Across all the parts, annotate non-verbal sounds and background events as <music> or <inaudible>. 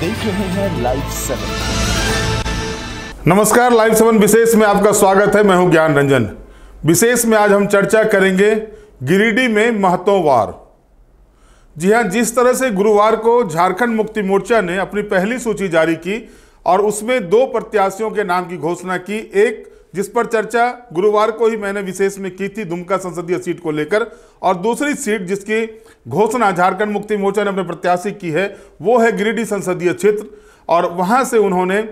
देख रहे हैं लाइव सेवन नमस्कार लाइव सेवन विशेष में आपका स्वागत है मैं हूं ज्ञान रंजन विशेष में आज हम चर्चा करेंगे गिरिडीह में महत्ववार जी हां जिस तरह से गुरुवार को झारखंड मुक्ति मोर्चा ने अपनी पहली सूची जारी की और उसमें दो प्रत्याशियों के नाम की घोषणा की एक जिस पर चर्चा गुरुवार को ही मैंने विशेष में की थी दुमका संसदीय सीट को लेकर और दूसरी सीट जिसकी घोषणा झारखंड मुक्ति मोर्चा ने अपने प्रत्याशी की है वो है गिरिडीह संसदीय क्षेत्र और वहाँ से उन्होंने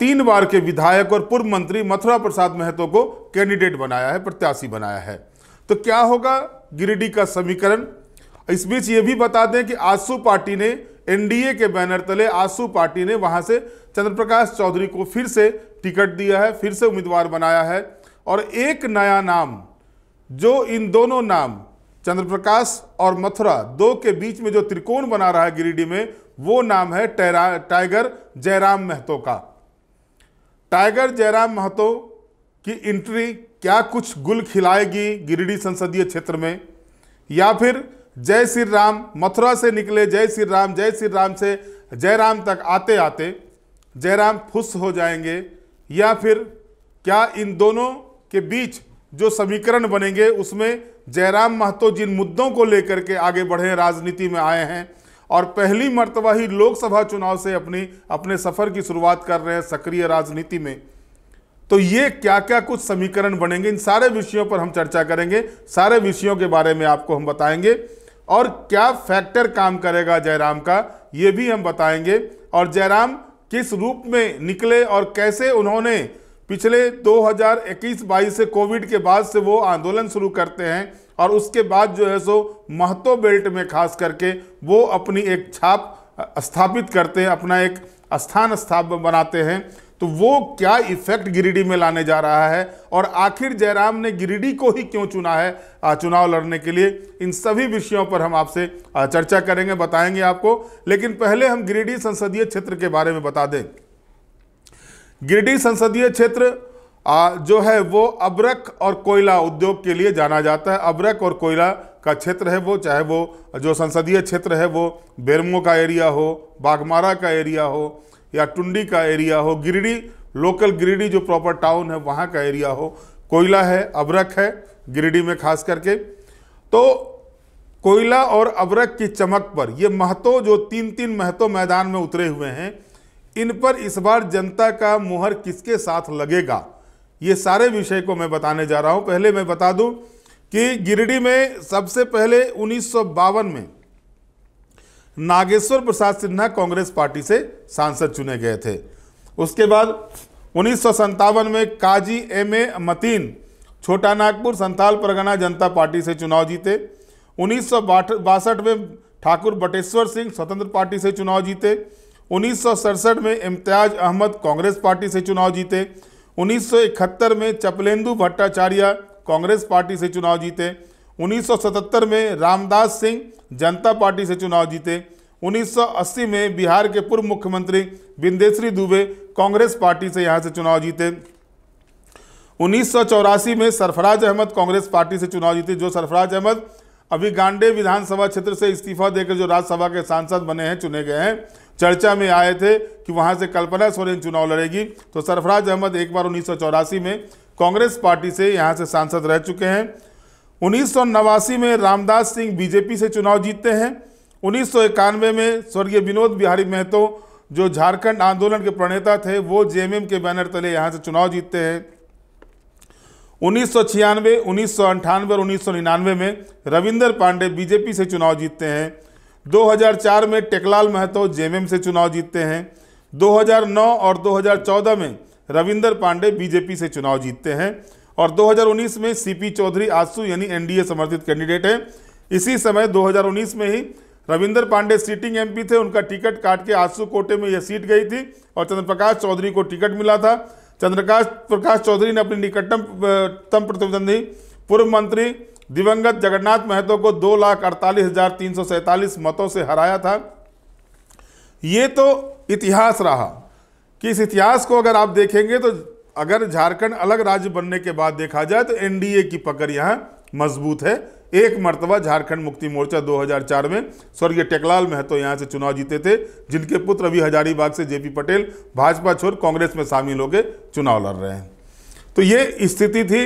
तीन बार के विधायक और पूर्व मंत्री मथुरा प्रसाद महतो को कैंडिडेट बनाया है प्रत्याशी बनाया है तो क्या होगा गिरिडीह का समीकरण इस बीच ये भी बता दें कि आसू पार्टी ने एनडीए के बैनर तले आसू पार्टी ने वहां से चंद्रप्रकाश चौधरी को फिर से टिकट दिया है फिर से उम्मीदवार बनाया है और एक नया नाम जो इन दोनों नाम चंद्रप्रकाश और मथुरा दो के बीच में जो त्रिकोण बना रहा है गिरिडीह में वो नाम है टैरा टाइगर जयराम महतो का टाइगर जयराम महतो की एंट्री क्या कुछ गुल खिलाएगी गिरिडीह संसदीय क्षेत्र में या फिर जय श्री राम मथुरा से निकले जय श्री राम जय श्री राम से जयराम तक आते आते जयराम फुस हो जाएंगे या फिर क्या इन दोनों के बीच जो समीकरण बनेंगे उसमें जयराम महतो जिन मुद्दों को लेकर के आगे बढ़े राजनीति में आए हैं और पहली मरतबा ही लोकसभा चुनाव से अपनी अपने सफ़र की शुरुआत कर रहे हैं सक्रिय राजनीति में तो ये क्या क्या कुछ समीकरण बनेंगे इन सारे विषयों पर हम चर्चा करेंगे सारे विषयों के बारे में आपको हम बताएंगे और क्या फैक्टर काम करेगा जयराम का ये भी हम बताएंगे और जयराम किस रूप में निकले और कैसे उन्होंने पिछले 2021-22 से कोविड के बाद से वो आंदोलन शुरू करते हैं और उसके बाद जो है सो महतो बेल्ट में खास करके वो अपनी एक छाप स्थापित करते हैं अपना एक स्थान स्थाप बनाते हैं तो वो क्या इफेक्ट गिरिडीह में लाने जा रहा है और आखिर जयराम ने गिरिडीह को ही क्यों चुना है चुनाव लड़ने के लिए इन सभी विषयों पर हम आपसे चर्चा करेंगे बताएंगे आपको लेकिन पहले हम गिरिडीह संसदीय क्षेत्र के बारे में बता दें गिरिडीह संसदीय क्षेत्र जो है वो अबरक और कोयला उद्योग के लिए जाना जाता है अबरक और कोयला का क्षेत्र है वो चाहे वो जो संसदीय क्षेत्र है वो बेरमो का एरिया हो बागमारा का एरिया हो या टुंडी का एरिया हो गिरिडीह लोकल गिरिडीह जो प्रॉपर टाउन है वहाँ का एरिया हो कोयला है अबरक है गिरिडीह में खास करके तो कोयला और अबरक की चमक पर ये महतो जो तीन तीन महतो मैदान में उतरे हुए हैं इन पर इस बार जनता का मुहर किसके साथ लगेगा ये सारे विषय को मैं बताने जा रहा हूँ पहले मैं बता दूँ कि गिरिडीह में सबसे पहले उन्नीस में नागेश्वर प्रसाद सिन्हा कांग्रेस पार्टी से सांसद चुने गए थे उसके बाद उन्नीस में काजी एम ए मतीन छोटा नागपुर संथाल परगना जनता पार्टी से चुनाव जीते उन्नीस में ठाकुर बटेश्वर सिंह स्वतंत्र पार्टी से चुनाव जीते उन्नीस में इम्तियाज अहमद कांग्रेस पार्टी से चुनाव जीते 1971 में चपलेंदु भट्टाचार्य कांग्रेस पार्टी से चुनाव जीते 1977 में रामदास सिंह जनता पार्टी से चुनाव जीते 1980 में बिहार के पूर्व मुख्यमंत्री बिंदेश्वरी दुबे कांग्रेस पार्टी से यहाँ से चुनाव जीते उन्नीस में सरफराज अहमद कांग्रेस पार्टी से चुनाव जीते जो सरफराज अहमद अभी गांडे विधानसभा क्षेत्र से इस्तीफा देकर जो राज्यसभा के सांसद बने हैं चुने गए हैं चर्चा में आए थे कि वहां से कल्पना सोरेन चुनाव लड़ेगी तो सरफराज अहमद एक बार उन्नीस में कांग्रेस पार्टी से यहाँ से सांसद रह चुके हैं उन्नीस में रामदास सिंह बीजेपी से चुनाव जीतते हैं उन्नीस में स्वर्गीय विनोद बिहारी महतो जो झारखंड आंदोलन के प्रणेता थे वो जेएमएम के बैनर तले यहाँ से चुनाव जीतते हैं उन्नीस सौ छियानवे उन्नीस सौ अंठानवे और उन्नीस सौ निन्यानवे में रविंदर पांडे बीजेपी से चुनाव जीतते हैं 2004 में टेकलाल महतो जेएमएम से चुनाव जीतते हैं 2009 और 2014 में रविंदर पांडे बीजेपी से चुनाव जीतते हैं और 2019 में सीपी चौधरी आसू यानी एनडीए समर्थित कैंडिडेट हैं इसी समय 2019 में ही रविंदर पांडे सीटिंग एमपी थे उनका टिकट काट के आसू कोटे में यह सीट गई थी और चंद्रप्रकाश चौधरी को टिकट मिला था चंद्रकाश प्रकाश चौधरी ने अपनी निकटतम तम प्रतिद्वंदी पूर्व मंत्री दिवंगत जगन्नाथ महतो को दो लाख अड़तालीस हजार तीन सौ सैंतालीस मतों से हराया था ये तो इतिहास रहा कि इस इतिहास को अगर आप देखेंगे तो अगर झारखंड अलग राज्य बनने के बाद देखा जाए तो एनडीए की पकड़ यहाँ मजबूत है एक मरतबा झारखंड मुक्ति मोर्चा 2004 में स्वर्गीय टेकलाल महतो यहाँ से चुनाव जीते थे जिनके पुत्र अभी हजारीबाग से जेपी पटेल भाजपा छोड़ कांग्रेस में शामिल होकर चुनाव लड़ रहे हैं तो ये स्थिति थी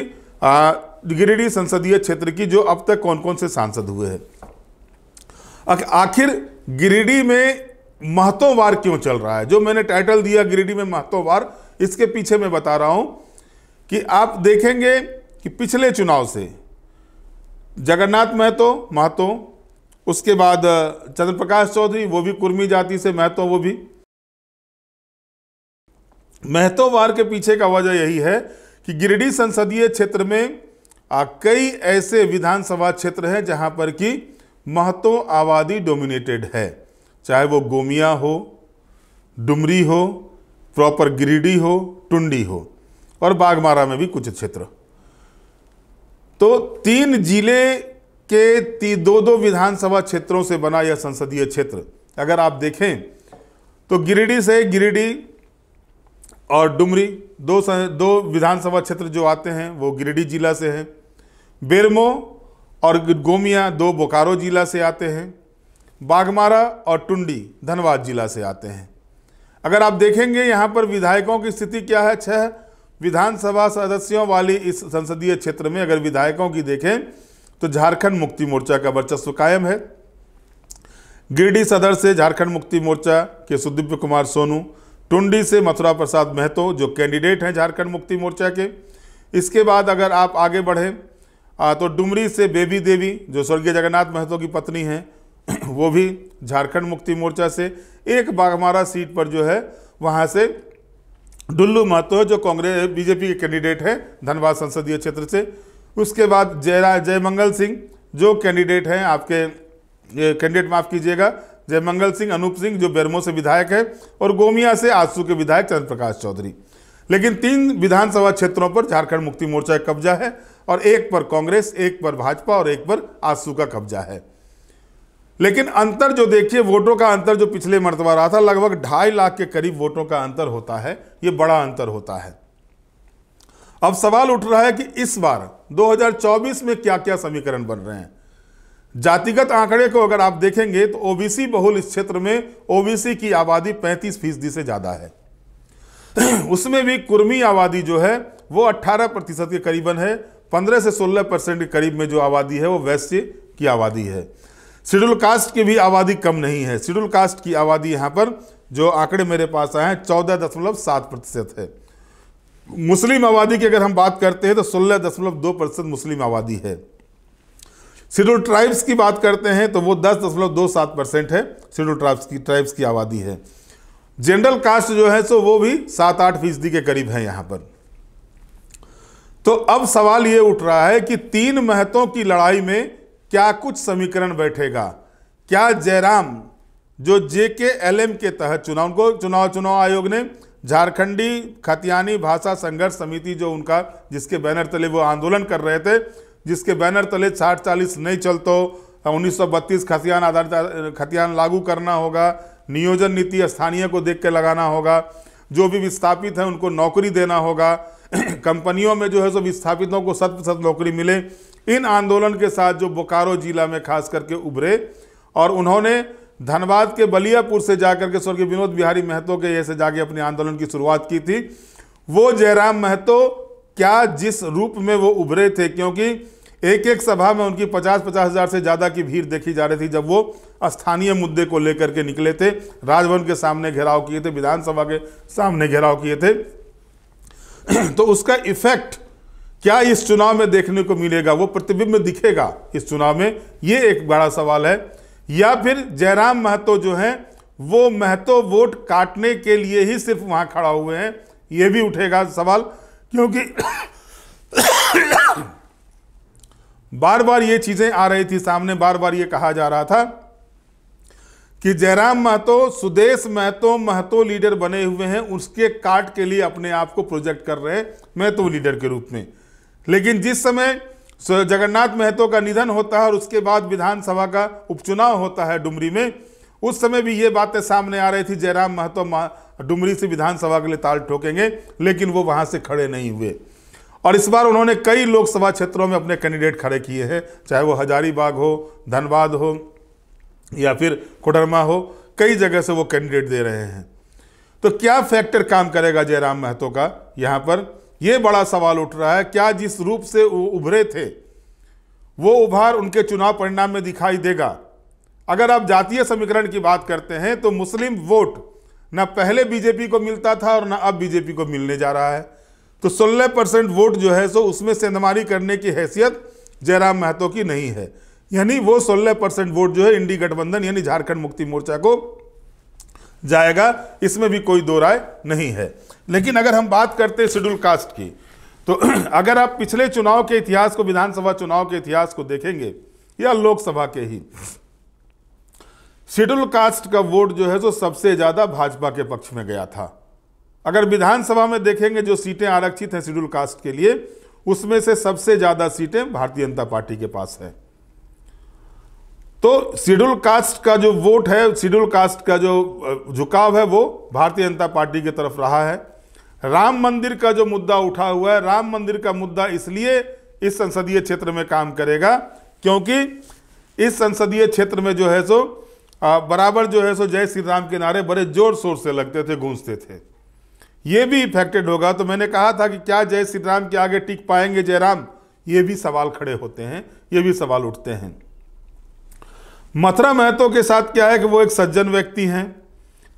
गिरिडीह संसदीय क्षेत्र की जो अब तक कौन कौन से सांसद हुए हैं आखिर गिरिडीह में महतोवार क्यों चल रहा है जो मैंने टाइटल दिया गिरिडीह में महतोवार इसके पीछे मैं बता रहा हूं कि आप देखेंगे कि पिछले चुनाव से जगन्नाथ महतो महतो उसके बाद चंद्र प्रकाश चौधरी वो भी कुर्मी जाति से महतो वो भी महतो वार के पीछे का वजह यही है कि गिरिडीह संसदीय क्षेत्र में आ, कई ऐसे विधानसभा क्षेत्र हैं जहां पर कि महतो आबादी डोमिनेटेड है चाहे वो गोमिया हो डुमरी हो प्रॉपर गिरिडीह हो टुंडी हो और बागमारा में भी कुछ क्षेत्र तो तीन जिले के ती दो दो विधानसभा क्षेत्रों से बना यह संसदीय क्षेत्र अगर आप देखें तो गिरिडीह से गिरिडीह और डुमरी दो दो विधानसभा क्षेत्र जो आते हैं वो गिरिडीह जिला से हैं बेरमो और गोमिया दो बोकारो जिला से आते हैं बागमारा और टुंडी धनबाद जिला से आते हैं अगर आप देखेंगे यहाँ पर विधायकों की स्थिति क्या है छह विधानसभा सदस्यों वाली इस संसदीय क्षेत्र में अगर विधायकों की देखें तो झारखंड मुक्ति मोर्चा का वर्चस्व कायम है गिरडी सदर से झारखंड मुक्ति मोर्चा के सुदीप्य कुमार सोनू टुंडी से मथुरा प्रसाद महतो जो कैंडिडेट हैं झारखंड मुक्ति मोर्चा के इसके बाद अगर आप आगे बढ़ें तो डुमरी से बेबी देवी जो स्वर्गीय जगन्नाथ महतो की पत्नी हैं <clears throat> वो भी झारखंड मुक्ति मोर्चा से एक बाघमारा सीट पर जो है वहाँ से डुल्लू महतो जो कांग्रेस बीजेपी के कैंडिडेट हैं धनबाद संसदीय क्षेत्र से उसके बाद जयरा जयमंगल सिंह जो कैंडिडेट हैं आपके कैंडिडेट माफ़ कीजिएगा जयमंगल सिंह अनूप सिंह जो बेरमो से विधायक है और गोमिया से आसू के विधायक चंद्र प्रकाश चौधरी लेकिन तीन विधानसभा क्षेत्रों पर झारखंड मुक्ति मोर्चा का कब्जा है और एक पर कांग्रेस एक पर भाजपा और एक पर आसू का कब्जा है लेकिन अंतर जो देखिए वोटों का अंतर जो पिछले मरतबा रहा था लगभग ढाई लाख के करीब वोटों का अंतर होता है ये बड़ा अंतर होता है अब सवाल उठ रहा है कि इस बार 2024 में क्या क्या समीकरण बन रहे हैं जातिगत आंकड़े को अगर आप देखेंगे तो ओबीसी बहुल इस क्षेत्र में ओबीसी की आबादी 35 फीसदी से ज़्यादा है <clears throat> उसमें भी कुर्मी आबादी जो है वो 18 प्रतिशत के करीबन है 15 से 16 परसेंट के करीब में जो आबादी है वो वैश्य की आबादी है शेड्यूल कास्ट की भी आबादी कम नहीं है शेड्यूल कास्ट की आबादी यहाँ पर जो आंकड़े मेरे पास आए हैं चौदह दशमलव सात प्रतिशत है मुस्लिम आबादी की अगर हम बात करते हैं तो सोलह दशमलव दो प्रतिशत मुस्लिम आबादी है शेड्यूल ट्राइब्स की बात करते हैं तो वो दस दशमलव दो सात परसेंट है शेड्यूल ट्राइब्स की ट्राइब्स की आबादी है जनरल कास्ट जो है सो वो भी सात आठ फीसदी के करीब है यहाँ पर तो अब सवाल ये उठ रहा है कि तीन महत्वों की लड़ाई में क्या कुछ समीकरण बैठेगा क्या जयराम जो जे के एल एम के तहत चुनाव उनको चुनाव चुनाव आयोग ने झारखंडी खतियानी भाषा संघर्ष समिति जो उनका जिसके बैनर तले वो आंदोलन कर रहे थे जिसके बैनर तले साठ चालीस नहीं चलतो उन्नीस सौ बत्तीस खतियान आधारित खतियान लागू करना होगा नियोजन नीति स्थानीय को देख के लगाना होगा जो भी विस्थापित हैं उनको नौकरी देना होगा <clears throat> कंपनियों में जो है सो विस्थापितों को शत प्रतिशत नौकरी मिले इन आंदोलन के साथ जो बोकारो जिला में खास करके उभरे और उन्होंने धनबाद के बलियापुर से जाकर के स्वर्गीय विनोद बिहारी महतो के ऐसे जाके अपने आंदोलन की शुरुआत की थी वो जयराम महतो क्या जिस रूप में वो उभरे थे क्योंकि एक एक सभा में उनकी पचास पचास हज़ार से ज़्यादा की भीड़ देखी जा रही थी जब वो स्थानीय मुद्दे को लेकर के निकले थे राजभवन के सामने घेराव किए थे विधानसभा के सामने घेराव किए थे <clears throat> तो उसका इफेक्ट क्या इस चुनाव में देखने को मिलेगा वो प्रतिबिंब दिखेगा इस चुनाव में ये एक बड़ा सवाल है या फिर जयराम महतो जो हैं वो महतो वोट काटने के लिए ही सिर्फ वहाँ खड़ा हुए हैं ये भी उठेगा सवाल क्योंकि <coughs> बार बार ये चीज़ें आ रही थी सामने बार बार ये कहा जा रहा था कि जयराम महतो सुदेश महतो महतो लीडर बने हुए हैं उसके काट के लिए अपने आप को प्रोजेक्ट कर रहे हैं महतो लीडर के रूप में लेकिन जिस समय जगन्नाथ महतो का निधन होता है और उसके बाद विधानसभा का उपचुनाव होता है डुमरी में उस समय भी ये बातें सामने आ रही थी जयराम महतो डुमरी से विधानसभा के लिए ताल ठोकेंगे लेकिन वो वहाँ से खड़े नहीं हुए और इस बार उन्होंने कई लोकसभा क्षेत्रों में अपने कैंडिडेट खड़े किए हैं चाहे वो हजारीबाग हो धनबाद हो या फिर कोडरमा हो कई जगह से वो कैंडिडेट दे रहे हैं तो क्या फैक्टर काम करेगा जयराम महतो का यहां पर यह बड़ा सवाल उठ रहा है क्या जिस रूप से वो उभरे थे वो उभार उनके चुनाव परिणाम में दिखाई देगा अगर आप जातीय समीकरण की बात करते हैं तो मुस्लिम वोट ना पहले बीजेपी को मिलता था और ना अब बीजेपी को मिलने जा रहा है तो सोलह परसेंट वोट जो है सो उसमें सेंधमारी करने की हैसियत जयराम महतो की नहीं है यानी वो सोलह परसेंट वोट जो है इंडी गठबंधन यानी झारखंड मुक्ति मोर्चा को जाएगा इसमें भी कोई दो राय नहीं है लेकिन अगर हम बात करते हैं शेड्यूल कास्ट की तो <clears throat> अगर आप पिछले चुनाव के इतिहास को विधानसभा चुनाव के इतिहास को देखेंगे या लोकसभा के ही शेड्यूल कास्ट का वोट जो है जो सबसे ज़्यादा भाजपा के पक्ष में गया था अगर विधानसभा में देखेंगे जो सीटें आरक्षित हैं शेड्यूल कास्ट के लिए उसमें से सबसे ज़्यादा सीटें भारतीय जनता पार्टी के पास हैं तो शेड्यूल कास्ट का जो वोट है शेड्यूल कास्ट का जो झुकाव है वो भारतीय जनता पार्टी की तरफ रहा है राम मंदिर का जो मुद्दा उठा हुआ है राम मंदिर का मुद्दा इसलिए इस संसदीय क्षेत्र में काम करेगा क्योंकि इस संसदीय क्षेत्र में जो है सो बराबर जो है सो जय श्री राम के नारे बड़े जोर शोर से लगते थे गूंजते थे ये भी इफेक्टेड होगा तो मैंने कहा था कि क्या जय श्री राम के आगे टिक पाएंगे जयराम ये भी सवाल खड़े होते हैं ये भी सवाल उठते हैं मथुरा महतो के साथ क्या है कि वो एक सज्जन व्यक्ति हैं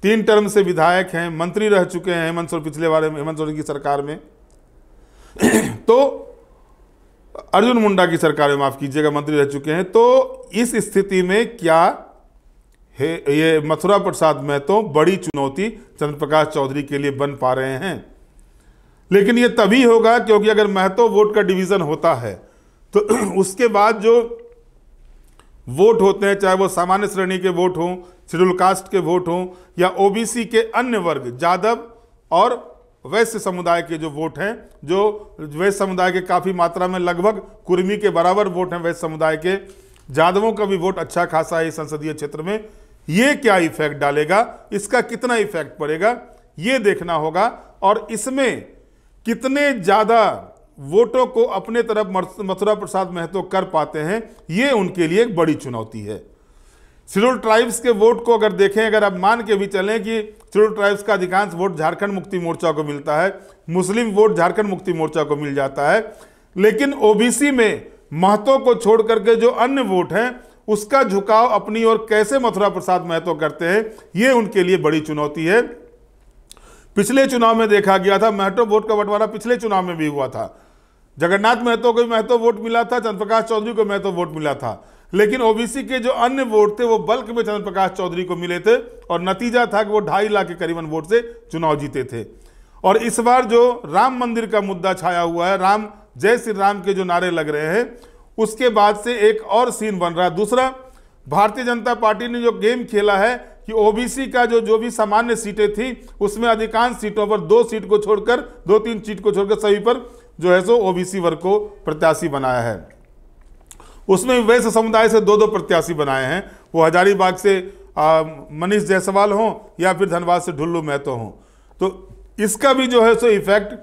तीन टर्म से विधायक हैं मंत्री रह चुके हैं हेमंत सोरेन पिछले बार हेमंत सोरेन की सरकार में <clears throat> तो अर्जुन मुंडा की सरकार में माफ़ कीजिएगा मंत्री रह चुके हैं तो इस स्थिति में क्या है ये मथुरा प्रसाद महतो बड़ी चुनौती चंद्र प्रकाश चौधरी के लिए बन पा रहे हैं लेकिन ये तभी होगा क्योंकि अगर महतो वोट का डिवीज़न होता है तो <clears throat> उसके बाद जो वोट होते हैं चाहे वो सामान्य श्रेणी के वोट हों शेड्यूल कास्ट के वोट हों या ओबीसी के अन्य वर्ग जादव और वैश्य समुदाय के जो वोट हैं जो वैश्य समुदाय के काफ़ी मात्रा में लगभग कुर्मी के बराबर वोट हैं वैश्य समुदाय के जादवों का भी वोट अच्छा खासा है संसदीय क्षेत्र में ये क्या इफेक्ट डालेगा इसका कितना इफेक्ट पड़ेगा ये देखना होगा और इसमें कितने ज़्यादा वोटों को अपने तरफ मथुरा प्रसाद महतो कर पाते हैं ये उनके लिए एक बड़ी चुनौती है सिरुल ट्राइब्स के वोट को अगर देखें अगर आप मान के भी चलें कि सिरुल ट्राइब्स का अधिकांश वोट झारखंड मुक्ति मोर्चा को मिलता है मुस्लिम वोट झारखंड मुक्ति मोर्चा को मिल जाता है लेकिन ओबीसी में महतो को छोड़ करके जो अन्य वोट हैं उसका झुकाव अपनी ओर कैसे मथुरा प्रसाद महतो करते हैं ये उनके लिए बड़ी चुनौती है पिछले चुनाव में देखा गया था महतो वोट का बंटवारा पिछले चुनाव में भी हुआ था जगन्नाथ महतो को भी महतो वोट मिला था चंद्रप्रकाश चौधरी को महतो वोट मिला था लेकिन ओबीसी के जो अन्य वोट थे वो बल्क में चंद्रप्रकाश चौधरी को मिले थे और नतीजा था कि वो ढाई लाख के करीबन वोट से चुनाव जीते थे और इस बार जो राम मंदिर का मुद्दा छाया हुआ है राम जय श्री राम के जो नारे लग रहे हैं उसके बाद से एक और सीन बन रहा है दूसरा भारतीय जनता पार्टी ने जो गेम खेला है कि ओबीसी का जो जो भी सामान्य सीटें थी उसमें अधिकांश सीटों पर दो सीट को छोड़कर दो तीन सीट को छोड़कर सभी पर जो है सो ओबीसी वर्ग को प्रत्याशी बनाया है उसमें वैश्य समुदाय से दो दो प्रत्याशी बनाए हैं वो हजारीबाग से मनीष जायसवाल हों या फिर धनबाद से ढुल्लू महतो हों तो इसका भी जो है सो इफेक्ट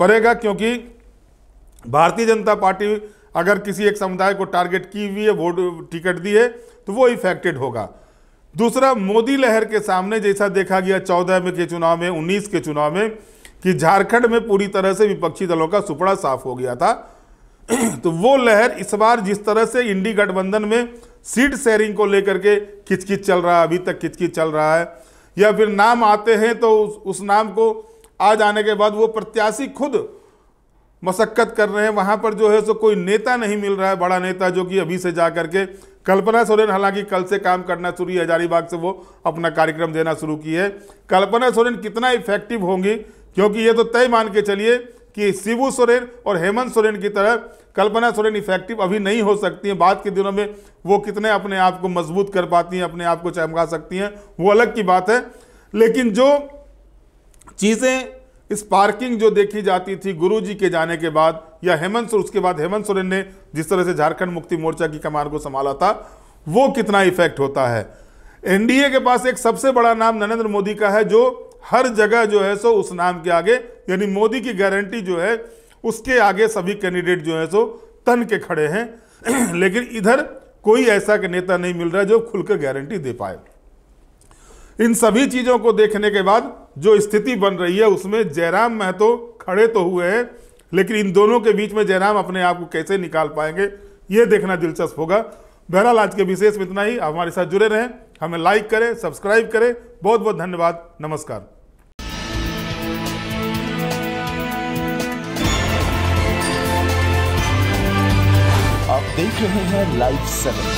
पड़ेगा क्योंकि भारतीय जनता पार्टी अगर किसी एक समुदाय को टारगेट की हुई है वोट टिकट दी है तो वो इफेक्टेड होगा दूसरा मोदी लहर के सामने जैसा देखा गया चौदह में के चुनाव में उन्नीस के चुनाव में कि झारखंड में पूरी तरह से विपक्षी दलों का सुपड़ा साफ हो गया था <clears throat> तो वो लहर इस बार जिस तरह से इंडी गठबंधन में सीट शेयरिंग को लेकर के किचकिच चल रहा है अभी तक किचकिच चल रहा है या फिर नाम आते हैं तो उस, उस नाम को आ जाने के बाद वो प्रत्याशी खुद मशक्क़त कर रहे हैं वहाँ पर जो है सो कोई नेता नहीं मिल रहा है बड़ा नेता जो कि अभी से जा करके के कल्पना सोरेन हालांकि कल से काम करना शुरू हजारीबाग से वो अपना कार्यक्रम देना शुरू की है कल्पना सोरेन कितना इफेक्टिव होंगी क्योंकि ये तो तय मान के चलिए कि शिबू सोरेन और हेमंत सोरेन की तरह कल्पना सोरेन इफेक्टिव अभी नहीं हो सकती हैं बाद के दिनों में वो कितने अपने आप को मजबूत कर पाती हैं अपने आप को चमका सकती हैं वो अलग की बात है लेकिन जो चीज़ें स्पार्किंग जो देखी जाती थी गुरु जी के जाने के बाद या हेमंत सोरेन उसके बाद हेमंत सोरेन ने जिस तरह से झारखंड मुक्ति मोर्चा की कमान को संभाला था वो कितना इफेक्ट होता है एनडीए के पास एक सबसे बड़ा नाम नरेंद्र मोदी का है जो हर जगह जो है सो उस नाम के आगे यानी मोदी की गारंटी जो है उसके आगे सभी कैंडिडेट जो है सो तन के खड़े हैं <clears throat> लेकिन इधर कोई ऐसा के नेता नहीं मिल रहा जो खुलकर गारंटी दे पाए इन सभी चीज़ों को देखने के बाद जो स्थिति बन रही है उसमें जयराम महतो खड़े तो हुए हैं लेकिन इन दोनों के बीच में जयराम अपने आप को कैसे निकाल पाएंगे ये देखना दिलचस्प होगा बहरहाल आज के विशेष में इतना ही हमारे साथ जुड़े रहें हमें लाइक करें सब्सक्राइब करें बहुत बहुत धन्यवाद नमस्कार रहे हैं लाइव सेवन